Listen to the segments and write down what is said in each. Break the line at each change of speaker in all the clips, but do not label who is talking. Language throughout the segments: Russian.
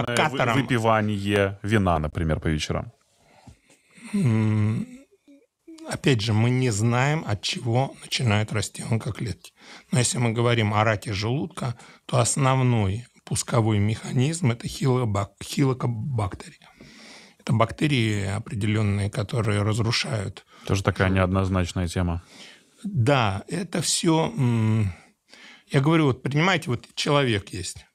акатором. Э, выпивание вина, например, по вечерам?
Опять же, мы не знаем, от чего начинают расти онкоклетки. Но если мы говорим о раке желудка, то основной пусковой механизм – это хилокобактерия. Это бактерии определенные, которые разрушают.
Тоже такая неоднозначная тема.
Да, это все... Я говорю, вот принимайте, вот человек есть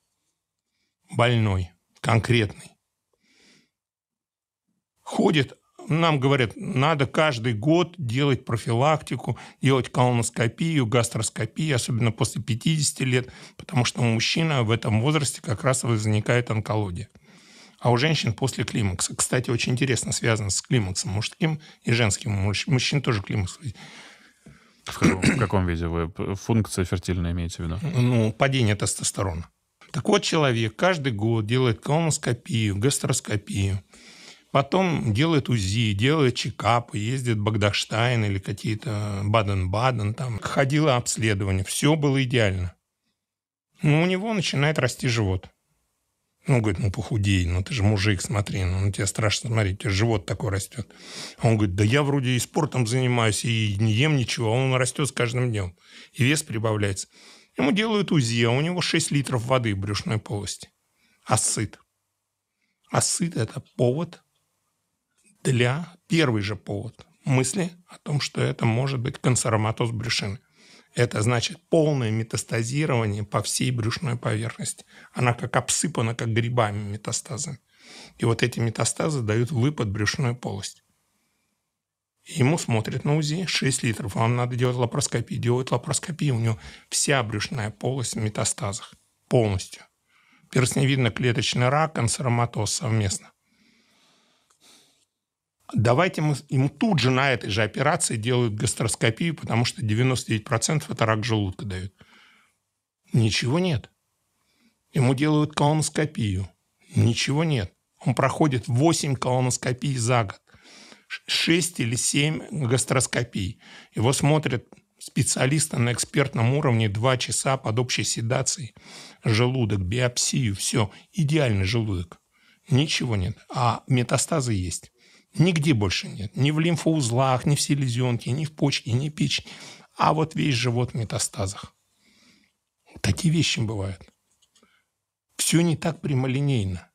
больной конкретный. Ходит, нам говорят, надо каждый год делать профилактику, делать колоноскопию, гастроскопию, особенно после 50 лет, потому что у мужчины в этом возрасте как раз возникает онкология. А у женщин после климакса. Кстати, очень интересно связано с климаксом мужским и женским. У мужчин тоже климакс.
В каком, в каком виде вы функция фертильная имеете в виду?
Ну, падение тестостерона. Так вот, человек каждый год делает колоноскопию, гастроскопию, потом делает УЗИ, делает чекапы, ездит в Багдаштай или какие-то Баден-Баден, там ходило обследование, все было идеально. Но ну, у него начинает расти живот. Ну, говорит, ну похудей, ну ты же мужик, смотри, ну на тебя страшно смотреть, у тебя живот такой растет. А он говорит, да я вроде и спортом занимаюсь, и не ем ничего, а он растет с каждым днем, и вес прибавляется. Ему делают УЗИ, а у него 6 литров воды в брюшной полости. Асцит. Асцит – это повод для, первый же повод мысли о том, что это может быть канцероматоз брюшины. Это значит полное метастазирование по всей брюшной поверхности. Она как обсыпана, как грибами метастазами. И вот эти метастазы дают выпад брюшной полости. Ему смотрят на УЗИ 6 литров. Вам надо делать лапароскопию. Делают лапароскопию. У него вся брюшная полость в метастазах. Полностью. Персневидно-клеточный рак, канцероматоз совместно. Давайте мы ему тут же на этой же операции делают гастроскопию, потому что 99% это рак желудка дают. Ничего нет. Ему делают колоноскопию. Ничего нет. Он проходит 8 колоноскопий за год. 6 или 7 гастроскопий. Его смотрят специалиста на экспертном уровне 2 часа под общей седацией. Желудок, биопсию, все. Идеальный желудок. Ничего нет. А метастазы есть. Нигде больше нет. Ни в лимфоузлах, ни в селезенке, ни в почке, ни в печени. А вот весь живот в метастазах. Такие вещи бывают. Все не так прямолинейно.